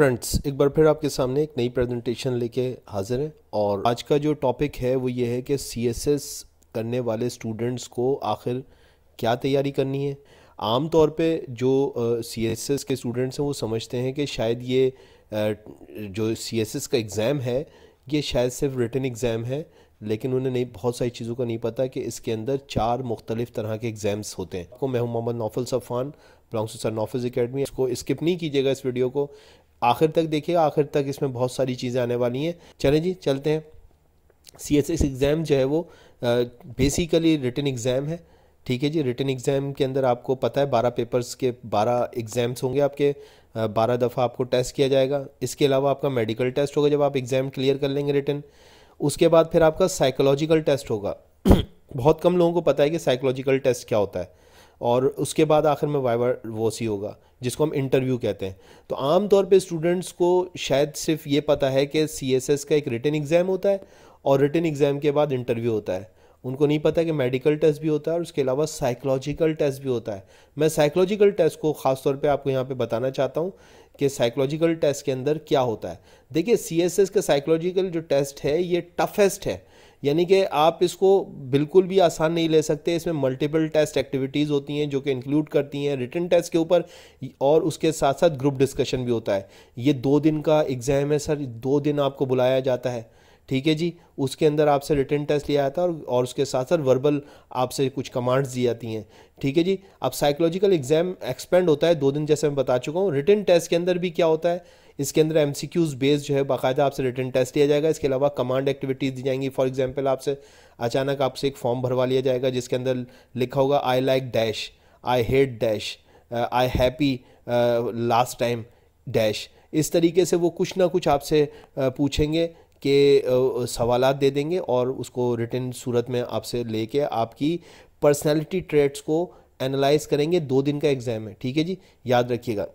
friends एक बार फिर आपके सामने एक नई प्रेजेंटेशन लेके हाजिर है और आज का जो टॉपिक है वो ये है कि सीएसएस करने वाले स्टूडेंट्स को आखिर क्या तैयारी करनी है आम तौर पे जो सीएसएस के स्टूडेंट्स हैं वो समझते हैं कि शायद ये uh, जो सीएसएस का एग्ज़ाम है ये शायद सिर्फ रिटर्न एग्ज़ाम है लेकिन उन्हें नहीं बहुत सारी चीज़ों का नहीं पता कि इसके अंदर चार मुख्तलिफ तरह के एग्ज़ाम्स होते हैं आपको मैं Mohammad Naufal Safan belongs to sir नॉफिज अकेडमी इसको स्किप नहीं कीजिएगा इस वीडियो को आखिर तक देखिएगा आखिर तक इसमें बहुत सारी चीज़ें आने वाली हैं चलें जी चलते हैं सी एस एस एग्ज़ाम जो है वो बेसिकली रिटर्न एग्ज़ाम है ठीक है जी रिटर्न एग्ज़ाम के अंदर आपको पता है बारह पेपर्स के बारह एग्ज़ाम्स होंगे आपके बारह दफ़ा आपको टेस्ट किया जाएगा इसके अलावा आपका मेडिकल टेस्ट होगा जब आप एग्ज़ाम क्लियर कर लेंगे रिटर्न उसके बाद फिर आपका साइकोलॉजिकल टेस्ट होगा बहुत कम लोगों को पता है कि साइकोलॉजिकल टेस्ट क्या होता है और उसके बाद आखिर में वाइवा सी होगा जिसको हम इंटरव्यू कहते हैं तो आम तौर पे स्टूडेंट्स को शायद सिर्फ ये पता है कि सीएसएस का एक रिटर्न एग्ज़ाम होता है और रिटर्न एग्ज़ाम के बाद इंटरव्यू होता है उनको नहीं पता कि मेडिकल टेस्ट भी होता है और उसके अलावा साइकोलॉजिकल टेस्ट भी होता है मैं साइकोलॉजिकल टेस्ट को ख़ास तौर पे आपको यहाँ पे बताना चाहता हूँ कि साइकोलॉजिकल टेस्ट के अंदर क्या होता है देखिए सी एस एस का साइकोलॉजिकल जो टेस्ट है ये टफेस्ट है यानी कि आप इसको बिल्कुल भी आसान नहीं ले सकते इसमें मल्टीपल टेस्ट एक्टिविटीज़ होती हैं जो कि इंक्लूड करती हैं रिटर्न टेस्ट के ऊपर और उसके साथ साथ ग्रुप डिस्कशन भी होता है ये दो दिन का एग्ज़ाम है सर दो दिन आपको बुलाया जाता है ठीक है जी उसके अंदर आपसे रिटर्न टेस्ट लिया जाता है और, और उसके साथ साथ वर्बल आपसे कुछ कमांड्स दी जाती हैं ठीक है जी अब साइकोलॉजिकल एग्ज़ाम एक्सपेंड होता है दो दिन जैसे मैं बता चुका हूँ रिटर्न टेस्ट के अंदर भी क्या होता है इसके अंदर एम सी क्यूज़ बेस्ड जो है बाकायदा आपसे रिटर्न टेस्ट लिया जाएगा इसके अलावा कमांड एक्टिविटीज़ दी जाएंगी फॉर एग्जाम्पल आपसे अचानक आपसे एक फॉर्म भरवा लिया जाएगा जिसके अंदर लिखा होगा I like dash I hate dash I happy last time dash इस तरीके से वो कुछ ना कुछ आपसे uh, पूछेंगे के uh, सवाल दे देंगे और उसको रिटर्न सूरत में आपसे लेके आपकी पर्सनैलिटी ट्रेट्स को एनालाइज करेंगे दो दिन का एग्ज़ाम है ठीक है जी याद रखिएगा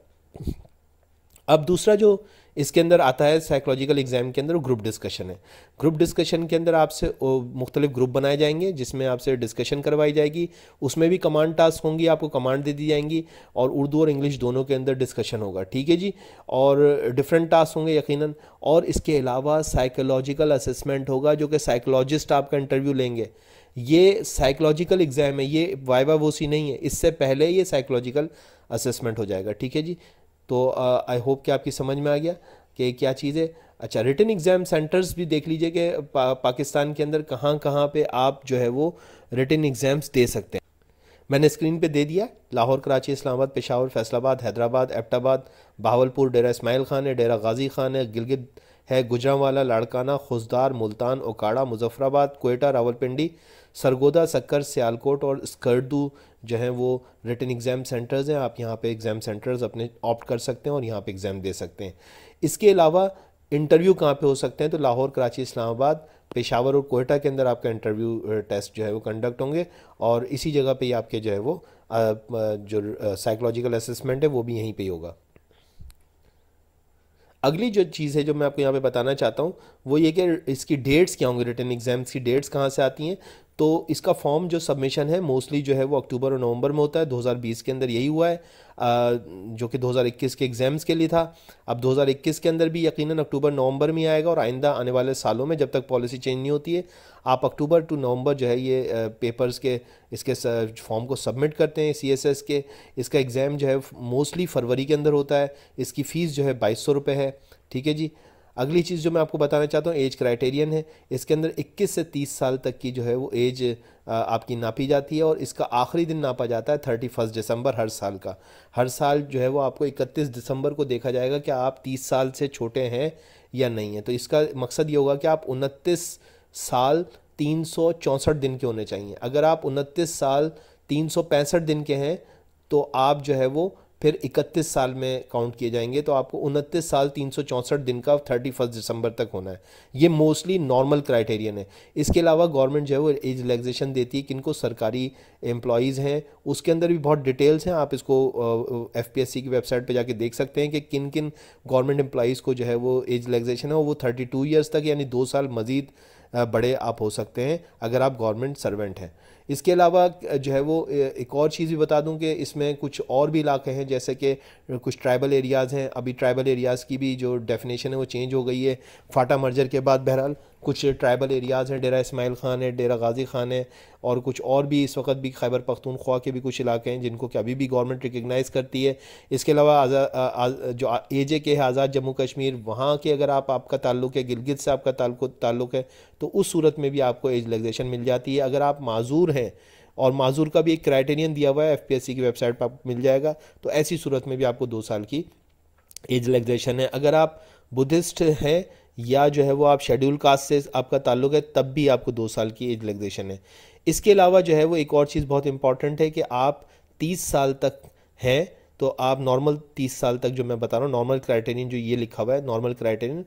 अब दूसरा जो इसके अंदर आता है साइकोलॉजिकल एग्जाम के अंदर ग्रुप डिस्कशन है ग्रुप डिस्कशन के अंदर आपसे मुख्तलिफ ग्रुप बनाए जाएंगे जिसमें आपसे डिस्कशन करवाई जाएगी उसमें भी कमांड टास्क होंगी आपको कमांड दे दी जाएंगी और उर्दू और इंग्लिश दोनों के अंदर डिस्कशन होगा ठीक है जी और डिफरेंट टास्क होंगे यकीन और इसके अलावा साइकोलॉजिकल असेसमेंट होगा जो कि साइकोलॉजिस्ट आपका इंटरव्यू लेंगे ये साइकोलॉजिकल एग्ज़ाम है ये वाइवा वोसी नहीं है इससे पहले ये साइकोलॉजिकल असेसमेंट हो जाएगा ठीक है जी तो आई होप कि आपकी समझ में आ गया कि क्या चीज़ है अच्छा रिटर्न एग्ज़ाम सेंटर्स भी देख लीजिए कि पा, पाकिस्तान के अंदर कहाँ कहाँ पे आप जो है वो रिटर्न एग्ज़ाम्स दे सकते हैं मैंने स्क्रीन पे दे दिया लाहौर कराची इस्लामाबाद पेशावर फैसलाबाद हैदराबाद एबटाबाद बहावलपुर डेरा इसमाइल खान है डेरा गाजी खान है गिलगित है गुजरावाला लाड़काना खुजदार मुल्तान ओकाड़ा मुजफ्फराबाद कोयटा रावलपिंडी सरगोदा सक्कर सियालकोट और स्कर्दू जो है वो रिटर्न एग्ज़ाम सेंटर्स हैं आप यहाँ पे एग्ज़ाम सेंटर्स अपने ऑप्ट कर सकते हैं और यहाँ पे एग्ज़ाम दे सकते हैं इसके अलावा इंटरव्यू कहाँ पे हो सकते हैं तो लाहौर कराची इस्लामाबाद पेशावर और कोयटा के अंदर आपका इंटरव्यू टेस्ट जो है वो कंडक्ट होंगे और इसी जगह पर ही आपके जो है वो जो साइकोलॉजिकल असमेंट है वो भी यहीं पर ही होगा अगली जो चीज़ है जो मैं आपको यहाँ पे बताना चाहता हूँ वो ये कि इसकी डेट्स क्या होंगी रिटर्न एग्ज़ाम्स की डेट्स कहाँ से आती हैं तो इसका फॉर्म जो सबमिशन है मोस्टली जो है वो अक्टूबर और नवंबर में होता है 2020 के अंदर यही हुआ है जो कि 2021 के एग्ज़ाम्स के लिए था अब 2021 के अंदर भी यकीनन अक्टूबर नवंबर में आएगा और आइंदा आने वाले सालों में जब तक पॉलिसी चेंज नहीं होती है आप अक्टूबर टू नवंबर जो है ये पेपर्स के इसके फॉर्म को सबमिट करते हैं सी के इसका एग्ज़ाम जो है मोस्टली फरवरी के अंदर होता है इसकी फ़ीस जो है बाईस सौ है ठीक है जी अगली चीज़ जो मैं आपको बताना चाहता हूँ एज क्राइटेरियन है इसके अंदर 21 से 30 साल तक की जो है वो एज आपकी नापी जाती है और इसका आखिरी दिन नापा जाता है थर्टी फर्स्ट दिसंबर हर साल का हर साल जो है वो आपको 31 दिसंबर को देखा जाएगा कि आप 30 साल से छोटे हैं या नहीं है तो इसका मकसद ये होगा कि आप उनतीस साल तीन दिन के होने चाहिए अगर आप उनतीस साल तीन दिन के हैं तो आप जो है वो फिर 31 साल में काउंट किए जाएंगे तो आपको उनतीस साल तीन दिन का थर्टी फर्स्ट दिसंबर तक होना है ये मोस्टली नॉर्मल क्राइटेरियन है इसके अलावा गवर्नमेंट जो है वो एज रिलैक्सेशन देती है किनको सरकारी एम्प्लॉयज़ हैं उसके अंदर भी बहुत डिटेल्स हैं आप इसको एफ की वेबसाइट पर जाके देख सकते हैं कि किन किन गवर्नमेंट एम्प्लॉयज़ को जो है वो एज रिलैक्सेशन है वो थर्टी ईयर्स तक यानी दो साल मज़ीद बड़े आप हो सकते हैं अगर आप गवर्नमेंट सर्वेंट हैं इसके अलावा जो है वो एक और चीज़ भी बता दूं कि इसमें कुछ और भी इलाके हैं जैसे कि कुछ ट्राइबल एरियाज़ हैं अभी ट्राइबल एरियाज़ की भी जो डेफिनेशन है वो चेंज हो गई है फाटा मर्जर के बाद बहरहाल कुछ ट्राइबल एरियाज़ हैं डेरा इसमाइल ख़ान है डेरा गाजी ख़ान है और कुछ और भी इस वक्त भी खैबर पख्तूनख्वा के भी कुछ इलाके हैं जिनको कि अभी भी गवर्नमेंट रिकगनाइज़ करती है इसके अलावा जो ए जे के है आज़ाद जम्मू कश्मीर वहाँ के अगर आप आपका ताल्लुक है गिलगित से आपका ताल्लुक है तो उस सूरत में भी आपको एज मिल जाती है अगर आप माजूर हैं और माजूर का भी एक क्राइटेरियन दिया हुआ है एफ की वेबसाइट पर मिल जाएगा तो ऐसी सूरत में भी आपको दो साल की एज रिलैक्सेशन है अगर आप बुद्धिस्ट हैं या जो है वो आप शेड्यूल कास्ट से आपका ताल्लुक है तब भी आपको दो साल की एज लगेशन है इसके अलावा जो है वो एक और चीज़ बहुत इंपॉर्टेंट है कि आप तीस साल तक हैं तो आप नॉर्मल तीस साल तक जो मैं बता रहा हूँ नॉर्मल क्राइटेरियन जो ये लिखा हुआ है नॉर्मल क्राइटेरियन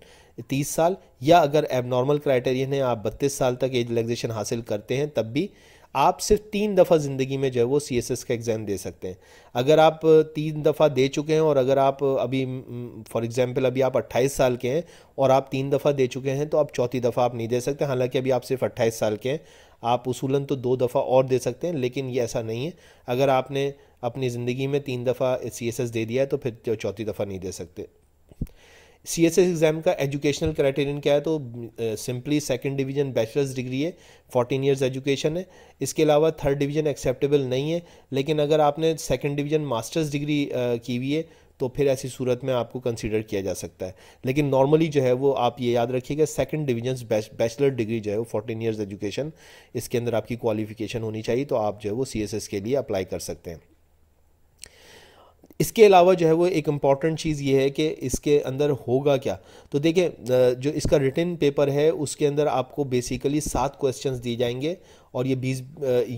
तीस साल या अगर एब नॉर्मल क्राइटेरियन है आप बत्तीस साल तक एज रिलैक्सेशन हासिल करते हैं तब भी आप सिर्फ तीन दफ़ा ज़िंदगी में जो है वो सी का एग्ज़ाम दे सकते हैं अगर आप तीन दफ़ा दे चुके हैं और अगर आप अभी फॉर एग्ज़ाम्पल अभी आप 28 साल के हैं और आप तीन दफ़ा दे चुके हैं तो आप चौथी दफ़ा आप नहीं दे सकते हालांकि अभी आप सिर्फ 28 साल के हैं आप उसूलन तो दो दफ़ा और दे सकते हैं लेकिन ये ऐसा नहीं है अगर आपने अपनी ज़िंदगी में तीन दफ़ा सी दे दिया है तो फिर तो चौथी दफ़ा नहीं दे सकते सी एस एस एग्ज़ाम का एजुकेशनल क्राइटेरियन क्या है तो simply second division bachelor's degree है फोर्टीन ईयर्स एजुकेशन है इसके अलावा थर्ड डिवीजन एक्सेप्टेबल नहीं है लेकिन अगर आपने सेकेंड डिवीजन मास्टर्स डिग्री की हुई है तो फिर ऐसी सूरत में आपको कंसिडर किया जा सकता है लेकिन नॉर्मली जो है वो आप ये याद रखिएगा सेकंड डिवीजन बैचलर डिग्री जो है वो फोर्टीन ईयर्स एजुकेशन इसके अंदर आपकी क्वालिफिकेशन होनी चाहिए तो आप जो है वो सी के लिए अप्लाई कर सकते हैं इसके अलावा जो है वो एक इम्पॉर्टेंट चीज़ ये है कि इसके अंदर होगा क्या तो देखिए जो इसका रिटर्न पेपर है उसके अंदर आपको बेसिकली सात क्वेश्चंस दिए जाएंगे और ये बीस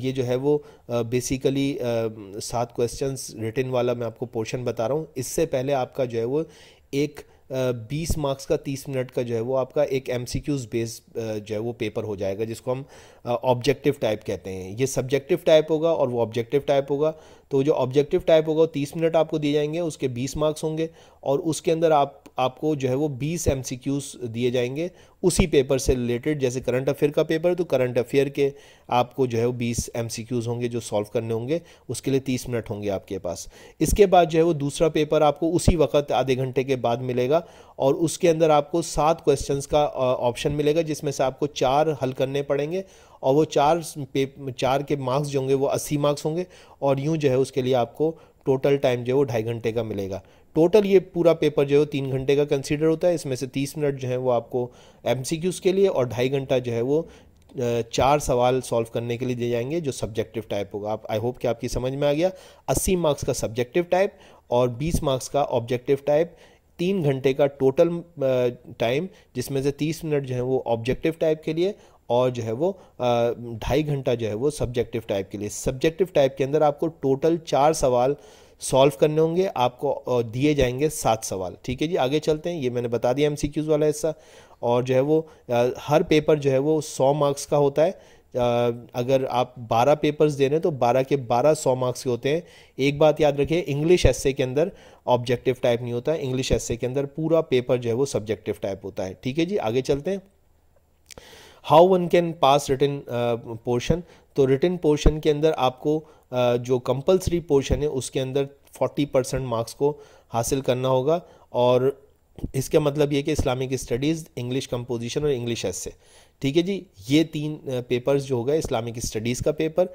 ये जो है वो बेसिकली सात क्वेश्चंस रिटर्न वाला मैं आपको पोर्शन बता रहा हूँ इससे पहले आपका जो है वो एक बीस मार्क्स का तीस मिनट का जो है वो आपका एक एम सी क्यूज़ बेस जो है वो पेपर हो जाएगा जिसको हम ऑब्जेक्टिव टाइप कहते हैं ये सब्जेक्टिव टाइप होगा और वो ऑब्जेक्टिव टाइप होगा तो जो ऑब्जेक्टिव टाइप होगा वो तीस मिनट आपको दिए जाएंगे उसके बीस मार्क्स होंगे और उसके अंदर आप आपको जो है वो 20 एम दिए जाएंगे उसी पेपर से रिलेटेड जैसे करंट अफेयर का पेपर तो करंट अफेयर के आपको जो है वो 20 एम होंगे जो सॉल्व करने होंगे उसके लिए 30 मिनट होंगे आपके पास इसके बाद जो है वो दूसरा पेपर आपको उसी वक्त आधे घंटे के बाद मिलेगा और उसके अंदर आपको सात क्वेश्चन का ऑप्शन मिलेगा जिसमें से आपको चार हल करने पड़ेंगे और वो चार पेप चार के मार्क्स जो होंगे वो अस्सी मार्क्स होंगे और यूँ जो है उसके लिए आपको टोटल टाइम जो है वो ढाई घंटे का मिलेगा टोटल ये पूरा पेपर जो है तीन घंटे का कंसिडर होता है इसमें से तीस मिनट जो है वो आपको एम के लिए और ढाई घंटा जो है वो चार सवाल सॉल्व करने के लिए दिए जाएंगे जो सब्जेक्टिव टाइप होगा आप आई होप कि आपकी समझ में आ गया अस्सी मार्क्स का सब्जेक्टिव टाइप और बीस मार्क्स का ऑब्जेक्टिव टाइप तीन घंटे का टोटल टाइम जिसमें से तीस मिनट जो है वो ऑब्जेक्टिव टाइप के लिए और जो है वो ढाई घंटा जो है वो सब्जेक्टिव टाइप के लिए सब्जेक्टिव टाइप के अंदर आपको टोटल चार सवाल सॉल्व करने होंगे आपको दिए जाएंगे सात सवाल ठीक है जी आगे चलते हैं ये मैंने बता दिया एमसीक्यूज़ वाला हिस्सा और जो है वो हर पेपर जो है वो सौ मार्क्स का होता है अगर आप 12 पेपर्स दे रहे हैं तो 12 के 12 सौ मार्क्स के होते हैं एक बात याद रखिए इंग्लिश एस्से के अंदर ऑब्जेक्टिव टाइप नहीं होता है इंग्लिश एस्से के अंदर पूरा पेपर जो है वो सब्जेक्टिव टाइप होता है ठीक है जी आगे चलते हैं how one can pass written portion तो रिटर्न पोर्शन के अंदर आपको जो कंपलसरी पोर्शन है उसके अंदर 40 परसेंट मार्क्स को हासिल करना होगा और इसका मतलब ये कि इस्लामिक स्टडीज़ इंग्लिश कंपोजिशन और इंग्लिश एस से ठीक है जी ये तीन पेपर्स जो होगा इस्लामिक स्टडीज़ का पेपर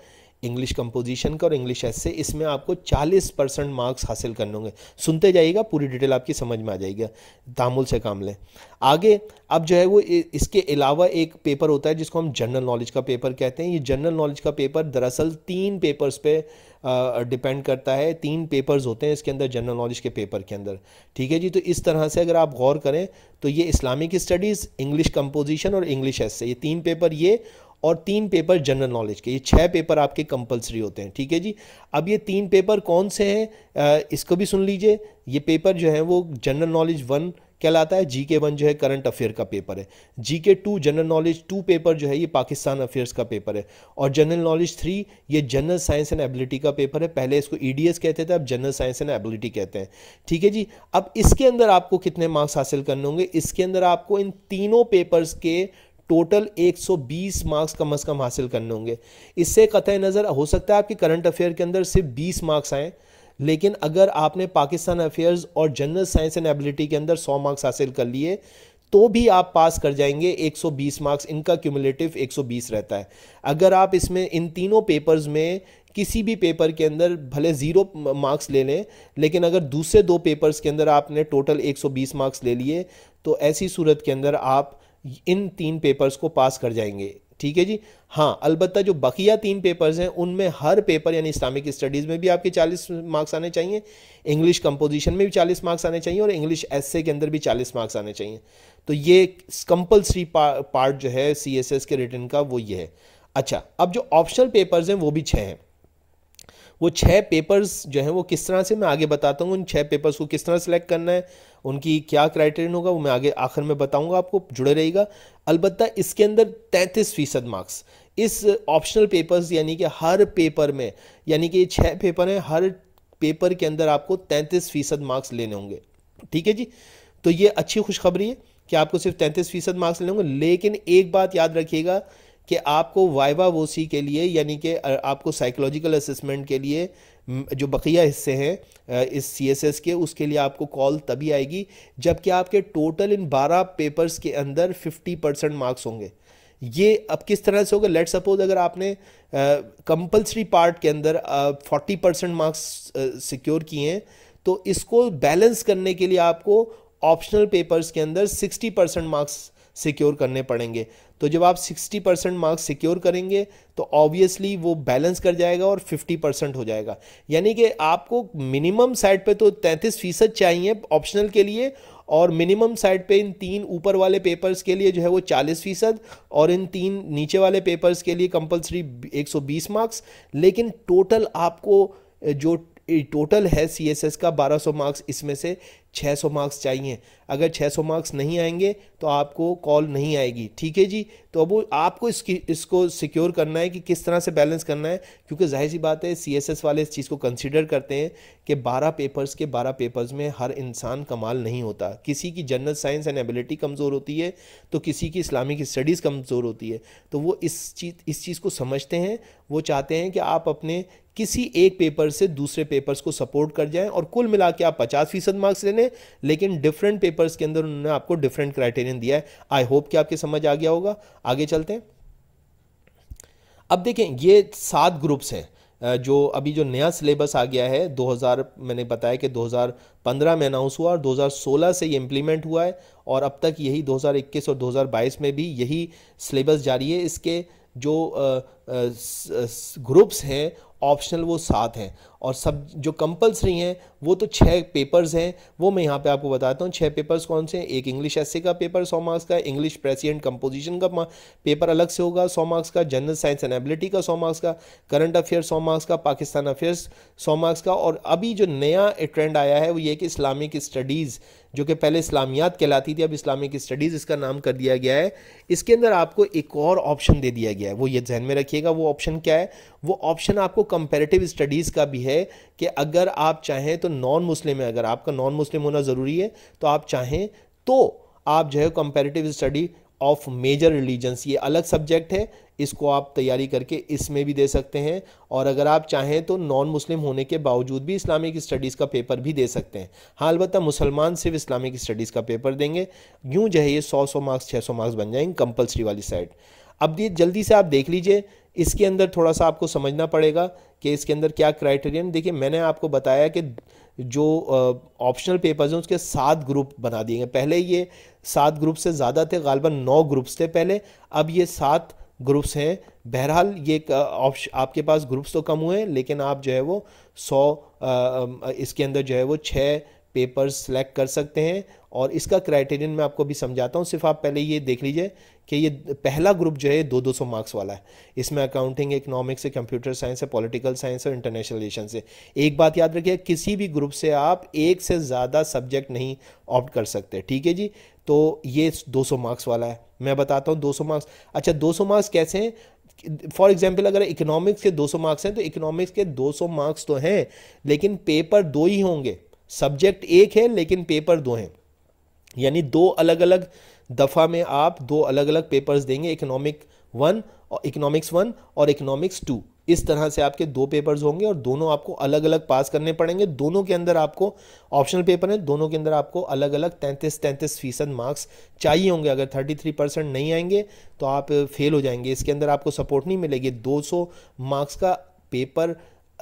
इंग्लिश कंपोजिशन का और इंग्लिश एस से इसमें आपको 40 परसेंट मार्क्स हासिल करने होंगे सुनते जाइएगा पूरी डिटेल आपकी समझ में आ जाएगी तामुल से काम लें आगे अब जो है वो इसके अलावा एक पेपर होता है जिसको हम जनरल नॉलेज का पेपर कहते हैं ये जनरल नॉलेज का पेपर दरअसल तीन पेपर्स पे डिपेंड करता है तीन पेपर्स होते हैं इसके अंदर जनरल नॉलेज के पेपर के अंदर ठीक है जी तो इस तरह से अगर आप गौर करें तो ये इस्लामिक स्टडीज़ इंग्लिश कंपोजिशन और इंग्लिश एस से ये तीन पेपर ये और तीन पेपर जनरल नॉलेज के ये छह पेपर आपके कंपलसरी होते हैं ठीक है जी अब ये तीन पेपर कौन से हैं इसको भी सुन लीजिए ये पेपर जो है वो जनरल नॉलेज वन कहलाता है जी के वन जो है करंट अफेयर का पेपर है G K two general knowledge two paper जो है ये पाकिस्तान अफेयर्स का पेपर है और जनरल नॉलेज थ्री ये जनरल साइंस एंड एबिलिटी का पेपर है पहले इसको ई e कहते थे अब जनरल साइंस एंड एबिलिटी कहते हैं ठीक है जी अब इसके अंदर आपको कितने मार्क्स हासिल करने होंगे इसके अंदर आपको इन तीनों पेपर्स के टोटल 120 मार्क्स कम अज़ कम हासिल करने होंगे इससे कतः नज़र हो सकता है आपके करंट अफेयर के अंदर सिर्फ 20 मार्क्स आएँ लेकिन अगर आपने पाकिस्तान अफेयर्स और जनरल साइंस एंड एबिलिटी के अंदर 100 मार्क्स हासिल कर लिए तो भी आप पास कर जाएंगे 120 मार्क्स इनका क्यूमुलेटिव 120 रहता है अगर आप इसमें इन तीनों पेपर्स में किसी भी पेपर के अंदर भले ज़ीरो मार्क्स ले लें लेकिन अगर दूसरे दो पेपर्स के अंदर आपने टोटल 120 मार्क्स ले लिए तो ऐसी सूरत के अंदर आप इन तीन पेपर्स को पास कर जाएंगे ठीक है जी हाँ अलबत्त जो बकिया तीन पेपर्स हैं उनमें हर पेपर यानी इस्लामिक स्टडीज़ में भी आपके 40 मार्क्स आने चाहिए इंग्लिश कंपोजिशन में भी 40 मार्क्स आने चाहिए और इंग्लिश एस के अंदर भी 40 मार्क्स आने चाहिए तो ये कंपल्सरी पार्ट जो है सी के रिटर्न का वो ये है अच्छा अब जो ऑप्शनल पेपर्स हैं वो भी छः हैं वो छः पेपर्स जो हैं वो किस तरह से मैं आगे बताता हूँ उन छः पेपर्स को किस तरह सेलेक्ट करना है उनकी क्या क्राइटेरियन होगा वो मैं आगे आखिर में बताऊँगा आपको जुड़े रहेगा अलबत्त इसके अंदर तैंतीस फ़ीसद मार्क्स इस ऑप्शनल पेपर्स यानी कि हर पेपर में यानी कि ये छः पेपर हैं हर पेपर के अंदर आपको तैंतीस फ़ीसद मार्क्स लेने होंगे ठीक है जी तो ये अच्छी खुशखबरी है कि आपको सिर्फ तैंतीस फ़ीसद मार्क्स लेने होंगे लेकिन एक बात याद रखिएगा कि आपको वाइवा वोसी के लिए यानी कि आपको साइकोलॉजिकल असेसमेंट के लिए जो बकिया हिस्से हैं इस सीएसएस के उसके लिए आपको कॉल तभी आएगी जबकि आपके टोटल इन बारह पेपर्स के अंदर फिफ्टी परसेंट मार्क्स होंगे ये अब किस तरह से होगा लेट सपोज अगर आपने कंपलसरी पार्ट के अंदर फोर्टी परसेंट मार्क्स सिक्योर किए हैं तो इसको बैलेंस करने के लिए आपको ऑप्शनल पेपर्स के अंदर सिक्सटी परसेंट मार्क्स सिक्योर करने पड़ेंगे तो जब आप 60 परसेंट मार्क्स सिक्योर करेंगे तो ऑब्वियसली वो बैलेंस कर जाएगा और 50 परसेंट हो जाएगा यानी कि आपको मिनिमम साइड पे तो 33 फीसद चाहिए ऑप्शनल के लिए और मिनिमम साइड पे इन तीन ऊपर वाले पेपर्स के लिए जो है वो 40 फीसद और इन तीन नीचे वाले पेपर्स के लिए कंपलसरी 120 मार्क्स लेकिन टोटल आपको जो टोटल है सी एस एस का 1200 मार्क्स इसमें से 600 मार्क्स चाहिए अगर 600 मार्क्स नहीं आएंगे तो आपको कॉल नहीं आएगी ठीक है जी तो अब आपको इसकी इसको सिक्योर करना है कि किस तरह से बैलेंस करना है क्योंकि जाहिर सी बात है सीएसएस वाले इस चीज़ को कंसिडर करते हैं कि 12 पेपर्स के 12 पेपर्स में हर इंसान कमाल नहीं होता किसी की जनरल साइंस एंड एबिलिटी कमज़ोर होती है तो किसी की इस्लामिक स्टडीज़ कमज़ोर होती है तो वो इस चीज़ इस चीज़ को समझते हैं वो चाहते हैं कि आप अपने किसी एक पेपर से दूसरे पेपर्स को सपोर्ट कर जाएं और कुल मिला के आप पचास फीसद मार्क्स लेने ने लेकिन डिफरेंट पेपर्स के अंदर उन्होंने आपको डिफरेंट क्राइटेरियन दिया है आई होप कि आपके समझ आ गया होगा आगे चलते हैं अब देखें ये सात ग्रुप्स हैं जो अभी जो नया सिलेबस आ गया है 2000 मैंने बताया कि 2015 में अनाउंस हुआ और 2016 से ये इम्प्लीमेंट हुआ है और अब तक यही 2021 और 2022 में भी यही सिलेबस जारी है इसके जो ग्रुप्स हैं ऑप्शनल वो सात हैं और सब जो कंपलसरी हैं वो तो छः पेपर्स हैं वो मैं यहाँ पे आपको बताता हूँ छः पेपर्स कौन से हैं एक इंग्लिश एस का पेपर सौ मार्क्स का इंग्लिश प्रेसिडेंट कंपोजिशन का पेपर अलग से होगा सौ मार्क्स का जनरल साइंस एंड एबिलिटी का सौ मार्क्स का करंट अफेयर सौ मार्क्स का पाकिस्तान अफेयर्स सौ मार्क्स का और अभी जो नया ट्रेंड आया है वो ये कि इस्लामिक स्टडीज़ जो कि पहले इस्लामियात कहलाती थी अब इस्लामिक स्टडीज़ इसका नाम कर दिया गया है इसके अंदर आपको एक और ऑप्शन दे दिया गया है वो ये जहन में रखिएगा वो ऑप्शन क्या है वो ऑप्शन आपको कंपेरेटिव स्टडीज़ का भी है है कि अगर आप चाहें तो नॉन मुस्लिम है अगर आपका नॉन मुस्लिम होना ज़रूरी है तो आप चाहें तो आप जो है comparative study of major religions ये अलग सब्जेक्ट है इसको आप तैयारी करके इसमें भी दे सकते हैं और अगर आप चाहें तो नॉन मुस्लिम होने के बावजूद भी इस्लामिक स्टडीज़ का पेपर भी दे सकते हैं हाँ अलबत्त मुसलमान सिर्फ इस्लामिक स्टडीज़ का पेपर देंगे यूँ जो है ये सौ सौ मार्क्स छः सौ मार्क्स बन जाएंगे कंपलसरी वाली साइड अब ये जल्दी से आप देख लीजिए इसके अंदर थोड़ा सा आपको समझना पड़ेगा कि इसके अंदर क्या क्राइटेरियन देखिए मैंने आपको बताया कि जो ऑप्शनल पेपर्स हैं उसके सात ग्रुप बना दिए गए पहले ये सात ग्रुप से ज़्यादा थे गालबा नौ ग्रुप्स थे पहले अब ये सात ग्रुप्स हैं बहरहाल ये ऑप्श आपके पास ग्रुप्स तो कम हुए हैं लेकिन आप जो है वो सौ इसके अंदर जो है वो छः पेपर सेलेक्ट कर सकते हैं और इसका क्राइटेरियन मैं आपको भी समझाता हूँ सिर्फ आप पहले ये देख लीजिए कि ये पहला ग्रुप जो है दो दो सौ मार्क्स वाला है इसमें अकाउंटिंग इकोनॉमिक्स है कंप्यूटर साइंस है पॉलिटिकल साइंस और इंटरनेशनल रिलेशन से एक बात याद रखिए किसी भी ग्रुप से आप एक से ज़्यादा सब्जेक्ट नहीं ऑप्ट कर सकते ठीक है जी तो ये 200 मार्क्स वाला है मैं बताता हूँ 200 मार्क्स अच्छा 200 मार्क्स कैसे हैं फॉर एग्जाम्पल अगर इकोनॉमिक्स के 200 मार्क्स हैं तो इकोनॉमिक्स के 200 मार्क्स तो हैं लेकिन पेपर दो ही होंगे सब्जेक्ट एक है लेकिन पेपर दो हैं यानी दो अलग अलग दफ़ा में आप दो अलग अलग पेपर्स देंगे इकोनॉमिक वन और इकोनॉमिक्स वन और इकोनॉमिक्स टू इस तरह से आपके दो पेपर्स होंगे और दोनों आपको अलग अलग पास करने पड़ेंगे दोनों के अंदर आपको ऑप्शनल पेपर हैं दोनों के अंदर आपको अलग अलग तैंतीस तैंतीस फीसद मार्क्स चाहिए होंगे अगर थर्टी थ्री परसेंट नहीं आएंगे तो आप फेल हो जाएंगे इसके अंदर आपको सपोर्ट नहीं मिलेगी दो सौ मार्क्स का पेपर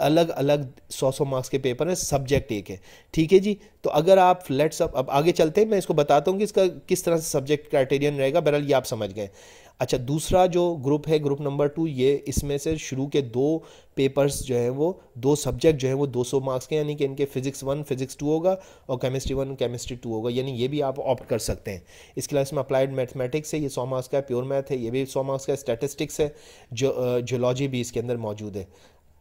अलग अलग सौ सौ मार्क्स के पेपर हैं सब्जेक्ट एक है ठीक है जी तो अगर आप लेट्स अब आगे चलते हैं मैं इसको बताता हूँ कि इसका किस तरह से सब्जेक्ट क्राइटेरियन रहेगा बहरहाल ये आप समझ गए अच्छा दूसरा जो ग्रुप है ग्रुप नंबर टू ये इसमें से शुरू के दो पेपर्स जो हैं वो दो सब्जेक्ट जो हैं वो 200 मार्क्स के यानी कि इनके फिजिक्स वन फिजिक्स टू होगा और केमिस्ट्री वन केमिस्ट्री टू होगा यानी ये भी आप ऑप्ट कर सकते हैं इसके अलावा इसमें अप्लाइड मैथमेटिक्स है ये सौ मार्क्स का है प्योर मैथ है ये भी सौ मार्क्स का स्टेटिस्टिक्स है जो जोलॉजी भी इसके अंदर मौजूद है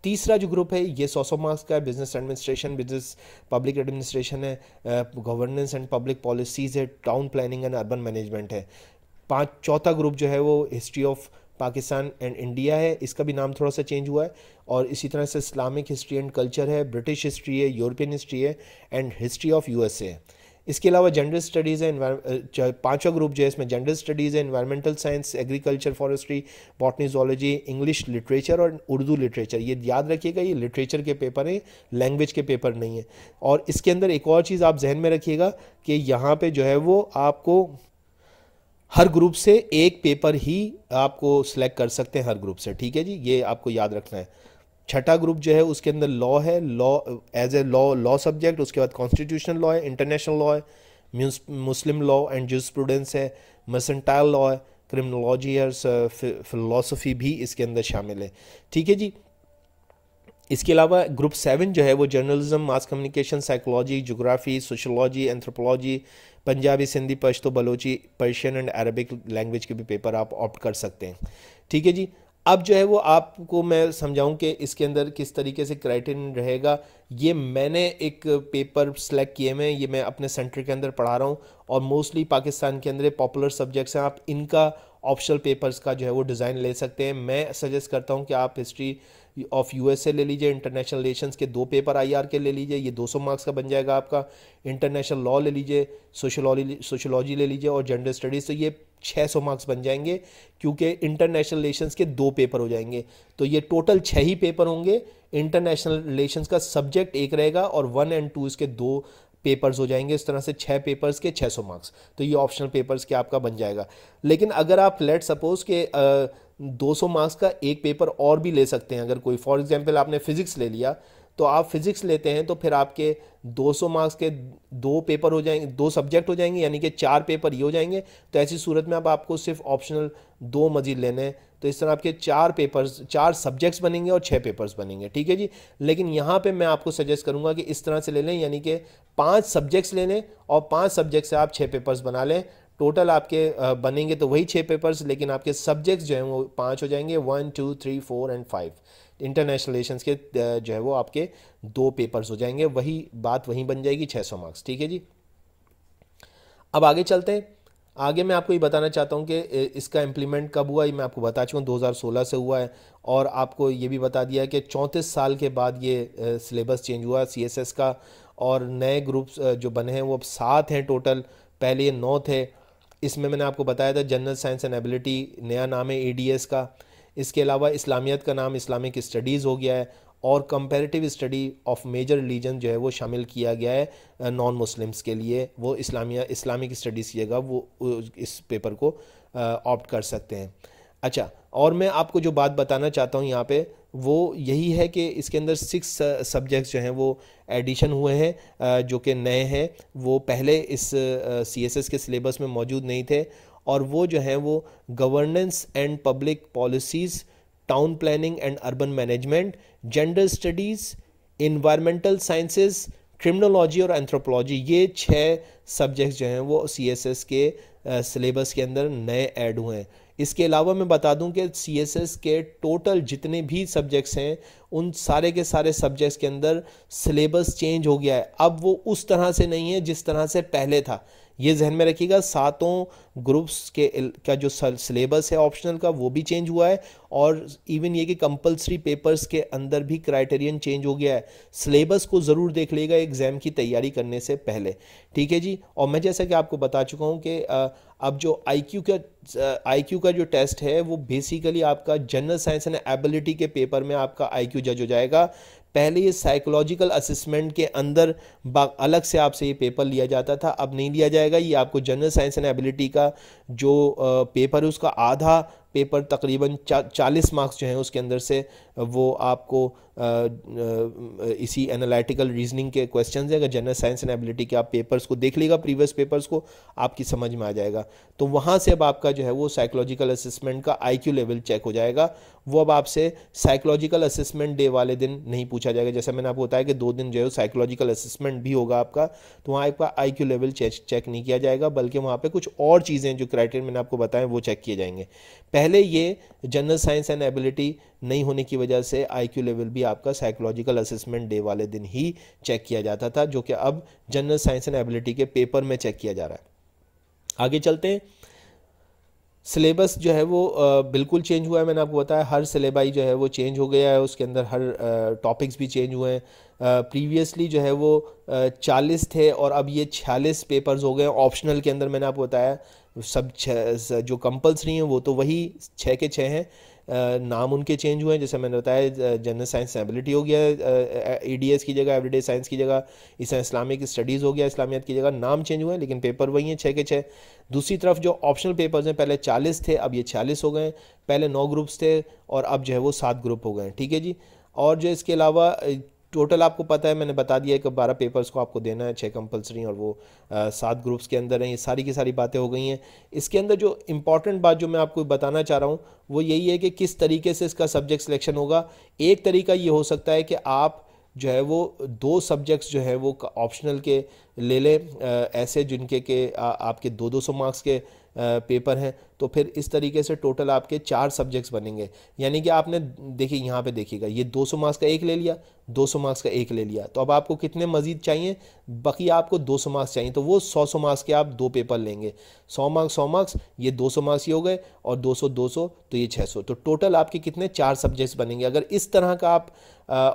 तीसरा जो ग्रुप है ये सौ सौ मार्क्स का है business administration business public administration है गवर्नेंस एंड पब्लिक पॉलिसीज़ है town planning and urban management है पाँच चौथा ग्रुप जो है वो history of Pakistan and India है इसका भी नाम थोड़ा सा चेंज हुआ है और इसी तरह से इस्लामिक हिस्ट्री एंड कल्चर है ब्रिटिश हिस्ट्री है यूरोपियन हिस्ट्री है एंड हिस्ट्री ऑफ यूएसए है इसके अलावा जनरल स्टडीज़ है पांचवा ग्रुप जो है इसमें जनरल स्टडीज़ है environmental science agriculture forestry botany zoology English literature और उर्दू लिटरेचर ये याद रखिएगा ये लिटरेचर के पेपर हैं लैंग्वेज के पेपर नहीं है और इसके अंदर एक और चीज़ आप जहन में रखिएगा कि यहाँ पर जो है वो आपको हर ग्रुप से एक पेपर ही आपको सेलेक्ट कर सकते हैं हर ग्रुप से ठीक है जी ये आपको याद रखना है छठा ग्रुप जो है उसके अंदर लॉ है law as a law law subject उसके बाद कॉन्स्टिट्यूशनल लॉ है इंटरनेशनल लॉ है मुस्लिम लॉ एंड जूस्प्रूडेंस है मसनटाइल लॉ है क्रिमिनोलॉजी और फिलोसफी भी इसके अंदर शामिल है ठीक है जी इसके अलावा ग्रुप सेवन जो है वो journalism mass communication psychology geography sociology anthropology Punjabi Sindhi Pashto Balochi Persian and Arabic language के भी पेपर आप ऑप्ट कर सकते हैं ठीक है जी अब जो है वो आपको मैं समझाऊं कि इसके अंदर किस तरीके से क्राइटेरियन रहेगा ये मैंने एक पेपर सेलेक्ट किए हैं ये मैं अपने सेंटर के अंदर पढ़ा रहा हूँ और मोस्टली पाकिस्तान के अंदर पॉपुलर सब्जेक्ट्स हैं आप इनका ऑप्शनल पेपर्स का जो है वो डिज़ाइन ले सकते हैं मैं सजेस्ट करता हूँ कि आप हिस्ट्री ऑफ यूएसए ले लीजिए इंटरनेशनल रिलेशन के दो पेपर आर के ले लीजिए ये 200 मार्क्स का बन जाएगा आपका इंटरनेशनल लॉ ले लीजिए सोशलॉजी सोशलॉजी ले लीजिए और जनरल स्टडीज़ तो ये 600 मार्क्स बन जाएंगे क्योंकि इंटरनेशनल रिलेशन के दो पेपर हो जाएंगे तो ये टोटल छः ही पेपर होंगे इंटरनेशनल रिलेशन का सब्जेक्ट एक रहेगा और वन एंड टू इसके दो पेपर्स हो जाएंगे इस तरह से छः पेपर्स के 600 मार्क्स तो ये ऑप्शनल पेपर्स के आपका बन जाएगा लेकिन अगर आप लेट सपोज के आ, 200 मार्क्स का एक पेपर और भी ले सकते हैं अगर कोई फॉर एग्जांपल आपने फिज़िक्स ले लिया तो आप फिज़िक्स लेते हैं तो फिर आपके 200 मार्क्स के दो पेपर हो जाएंगे दो सब्जेक्ट हो जाएंगे यानी कि चार पेपर ये हो जाएंगे तो ऐसी सूरत में अब आप आपको सिर्फ ऑप्शनल दो मजीद लेने हैं तो इस तरह आपके चार पेपर्स चार सब्जेक्ट्स बनेंगे और छः पेपर्स बनेंगे ठीक है जी लेकिन यहाँ पे मैं आपको सजेस्ट करूँगा कि इस तरह से ले लें यानी कि पांच सब्जेक्ट्स ले लें और पांच सब्जेक्ट से आप छः पेपर्स बना लें टोटल आपके बनेंगे तो वही छः पेपर्स लेकिन आपके सब्जेक्ट्स जो हैं वो पाँच हो जाएंगे one two three four and five international relation के जो है वो आपके दो पेपर्स हो जाएंगे वही बात वहीं बन जाएगी छः मार्क्स ठीक है जी अब आगे चलते हैं आगे मैं आपको ये बताना चाहता हूँ कि इसका इम्प्लीमेंट कब हुआ ये मैं आपको बता चुका हूँ 2016 से हुआ है और आपको ये भी बता दिया है कि चौंतीस साल के बाद ये सिलेबस चेंज हुआ एस का और नए ग्रुप्स जो बने हैं वो अब सात हैं टोटल पहले ये नौ थे इसमें मैंने आपको बताया था जनरल साइंस एंड एबिलिटी नया नाम है ई का इसके अलावा इस्लामियत का नाम इस्लामिक स्टडीज़ हो गया है और comparative study of major religion जो है वो शामिल किया गया है नॉन मुस्लिम्स के लिए वो इस्लामिया इस्लामिक स्टडीज़ की जगह वो इस पेपर को ऑप्ट कर सकते हैं अच्छा और मैं आपको जो बात बताना चाहता हूँ यहाँ पे वो यही है कि इसके अंदर सिक्स सब्जेक्ट्स जो हैं वो एडिशन हुए हैं जो कि नए हैं वो पहले इस सीएसएस के सिलेबस में मौजूद नहीं थे और वो जो हैं वो governance and public policies town planning and urban management gender studies environmental sciences criminology और एंथ्रोपोलॉजी ये छः सब्जेक्ट्स जो हैं वो सी एस एस के सिलेबस के अंदर नए ऐड हुए हैं इसके अलावा मैं बता दूं कि सी एस एस के टोटल जितने भी सब्जेक्ट्स हैं उन सारे के सारे सब्जेक्ट्स के अंदर सिलेबस चेंज हो गया है अब वो उस तरह से नहीं है जिस तरह से पहले था ये जहन में रखिएगा सातों ग्रुप्स के का जो सिलेबस है ऑप्शनल का वो भी चेंज हुआ है और इवन ये कि कंपलसरी पेपर्स के अंदर भी क्राइटेरियन चेंज हो गया है सिलेबस को ज़रूर देख लेगा एग्ज़ाम की तैयारी करने से पहले ठीक है जी और मैं जैसा कि आपको बता चुका हूँ कि अब जो आईक्यू का आईक्यू का जो टेस्ट है वो बेसिकली आपका जनरल साइंस एंड एबिलिटी के पेपर में आपका आईक्यू जज हो जाएगा पहले ये साइकोलॉजिकल असेसमेंट के अंदर अलग से आपसे ये पेपर लिया जाता था अब नहीं लिया जाएगा ये आपको जनरल साइंस एंड एबिलिटी का जो पेपर है उसका आधा पेपर तकरीबन चा, चालीस मार्क्स जो हैं उसके अंदर से वो आपको इसी एनालिटिकल रीजनिंग के क्वेश्चन है अगर जनरल साइंस एंड एबिलिटी के आप पेपर्स को देख लीजिएगा प्रीवियस पेपर्स को आपकी समझ में आ जाएगा तो वहाँ से अब आपका जो है वो साइकोलॉजिकल असेसमेंट का आईक्यू लेवल चेक हो जाएगा वो अब आपसे साइकोलॉजिकल असेसमेंट डे वाले दिन नहीं पूछा जाएगा जैसे मैंने आपको बताया कि दो दिन जो है साइकोलॉजिकल असेसमेंट भी होगा आपका तो वहाँ आपका आई क्यू लेवल चेक नहीं किया जाएगा बल्कि वहाँ पर कुछ और चीज़ें जो क्राइटेरिया मैंने आपको बताएं वो चेक किए जाएंगे पहले ये जनरल साइंस एंड एबिलिटी नहीं होने की वजह से आईक्यू लेवल भी आपका साइकोलॉजिकल असेसमेंट डे वाले दिन ही चेक किया जाता था जो कि अब जनरल साइंस एंड एबिलिटी के पेपर में चेक किया जा रहा है आगे चलते हैं सिलेबस जो है वो बिल्कुल चेंज हुआ है मैंने आपको बताया हर सिलेबाई जो है वो चेंज हो गया है उसके अंदर हर टॉपिक्स भी चेंज हुए हैं प्रीवियसली जो है वो चालीस थे और अब ये छियालीस पेपर्स हो गए ऑप्शनल के अंदर मैंने आपको बताया सब जो कंपल्सरी हैं वो तो वही छः के छः हैं नाम उनके चेंज हुए हैं जैसे मैंने बताया जनरल साइंस एबिलिटी हो गया ई डी एस की जगह एवरीडे साइंस की जगह इस इस्लामिक स्टडीज़ हो गया इस्लामियात की जगह नाम चेंज हुए हैं लेकिन पेपर वही हैं छः के छः दूसरी तरफ जो ऑप्शनल पेपर्स हैं पहले चालीस थे अब ये छियालीस हो गए पहले नौ ग्रुप्स थे और अब जो है वो सात ग्रुप हो गए ठीक है जी और जो इसके अलावा टोटल आपको पता है मैंने बता दिया है कि बारह पेपर्स को आपको देना है छः कंपलसरी और वो सात ग्रुप्स के अंदर हैं ये सारी की सारी बातें हो गई हैं इसके अंदर जो इम्पॉर्टेंट बात जो मैं आपको बताना चाह रहा हूँ वो यही है कि किस तरीके से इसका सब्जेक्ट सिलेक्शन होगा एक तरीका ये हो सकता है कि आप जो है वो दो सब्जेक्ट्स जो है वो ऑप्शनल के ले लें ऐसे जिनके के आ, आपके दो दो सौ मार्क्स के पेपर है तो फिर इस तरीके से टोटल आपके चार सब्जेक्ट्स बनेंगे यानी कि आपने देखिए यहाँ पे देखिएगा ये 200 मार्क्स का एक ले लिया 200 मार्क्स का एक ले लिया तो अब आपको कितने मजीद चाहिए बाकी आपको 200 मार्क्स चाहिए तो वो 100 सौ मार्क्स के आप दो पेपर लेंगे 100 मार्क्स 100 मार्क्स ये 200 मार्क्स ही हो गए और 200 200 तो ये 600 तो टोटल आपके कितने चार सब्जेक्ट्स बनेंगे अगर इस तरह का आप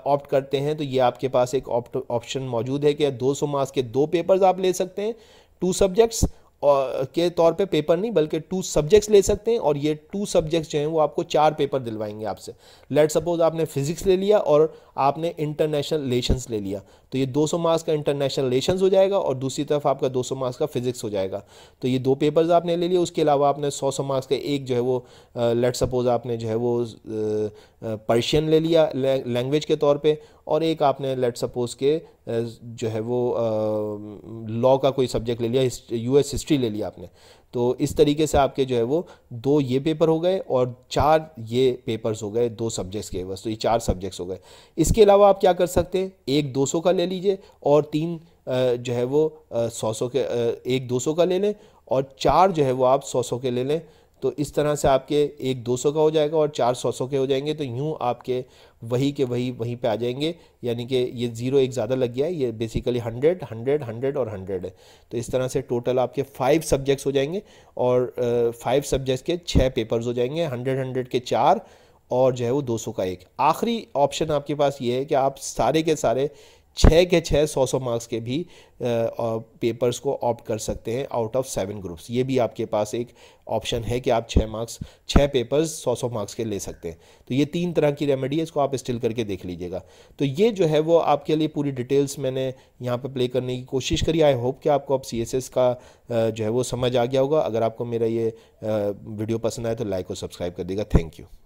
ऑप्ट करते हैं तो ये आपके पास एक ऑप्शन मौजूद है कि दो मार्क्स के दो पेपर्स आप ले सकते हैं टू सब्जेक्ट्स के तौर पे पेपर नहीं बल्कि टू सब्जेक्ट्स ले सकते हैं और ये टू सब्जेक्ट्स जो हैं वो आपको चार पेपर दिलवाएंगे आपसे लेट सपोज आपने फिजिक्स ले लिया और आपने इंटरनेशनल रिलेशंस ले लिया तो ये 200 मार्क्स का इंटरनेशनल रिलेशंस हो जाएगा और दूसरी तरफ आपका 200 मार्क्स का फिजिक्स हो जाएगा तो ये दो पेपर्स आपने ले लिए उसके अलावा आपने सौ सौ मार्क्स का एक जो है वो लेट uh, सपोज आपने जो है वो पर्शियन uh, uh, ले लिया लैंग्वेज के तौर पर और एक आपने लेट सपोज के जो है वो लॉ का कोई सब्जेक्ट ले लिया यू एस हिस्ट्री ले लिया आपने तो इस तरीके से आपके जो है वो दो ये पेपर हो गए और चार ये पेपर्स हो गए दो सब्जेक्ट्स के बस तो ये चार सब्जेक्ट्स हो गए इसके अलावा आप क्या कर सकते हैं एक दो सौ का ले लीजिए और तीन जो है वो सौ सौ के एक दो सौ का ले लें और चार जो है वो आप सौ सौ के ले लें तो इस तरह से आपके एक 200 का हो जाएगा और चार सौ सौ के हो जाएंगे तो यूँ आपके वही के वही वहीं पे आ जाएंगे यानी कि ये ज़ीरो एक ज़्यादा लग गया है ये बेसिकली हंड्रेड हंड्रेड हंड्रेड और हंड्रेड है तो इस तरह से टोटल आपके फाइव सब्जेक्ट्स हो जाएंगे और फाइव सब्जेक्ट्स के छः पेपर्स हो जाएंगे हंड्रेड हंड्रेड के चार और जो है वो 200 का एक आखिरी ऑप्शन आपके पास ये है कि आप सारे के सारे छः के छः सौ सौ मार्क्स के भी पेपर्स को ऑप्ट कर सकते हैं आउट ऑफ सेवन ग्रुप्स ये भी आपके पास एक ऑप्शन है कि आप छः मार्क्स छः पेपर्स सौ सौ मार्क्स के ले सकते हैं तो ये तीन तरह की रेमेडी है इसको आप स्टिल करके देख लीजिएगा तो ये जो है वो आपके लिए पूरी डिटेल्स मैंने यहाँ पर प्ले करने की कोशिश करी आई होप कि आपको अब सी का जो है वो समझ आ गया होगा अगर आपको मेरा ये वीडियो पसंद आए तो लाइक और सब्सक्राइब कर देगा थैंक यू